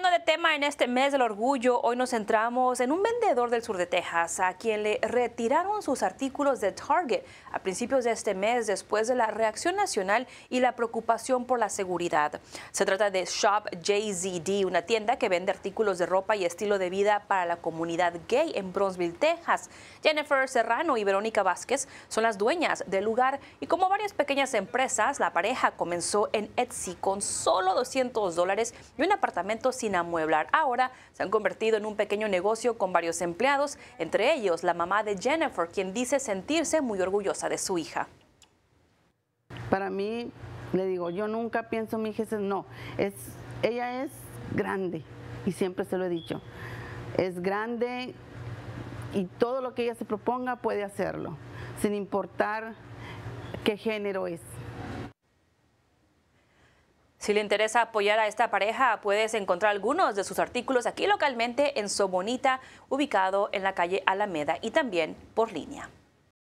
de tema, en este mes del orgullo, hoy nos centramos en un vendedor del sur de Texas a quien le retiraron sus artículos de Target a principios de este mes después de la reacción nacional y la preocupación por la seguridad. Se trata de Shop JZD, una tienda que vende artículos de ropa y estilo de vida para la comunidad gay en Bronzeville, Texas. Jennifer Serrano y Verónica Vázquez son las dueñas del lugar y como varias pequeñas empresas, la pareja comenzó en Etsy con solo 200 dólares y un apartamento sin amueblar. Ahora se han convertido en un pequeño negocio con varios empleados, entre ellos la mamá de Jennifer, quien dice sentirse muy orgullosa de su hija. Para mí, le digo, yo nunca pienso, mi hija, no, es, ella es grande y siempre se lo he dicho, es grande y todo lo que ella se proponga puede hacerlo, sin importar qué género es. Si le interesa apoyar a esta pareja, puedes encontrar algunos de sus artículos aquí localmente en Somonita, ubicado en la calle Alameda y también por línea.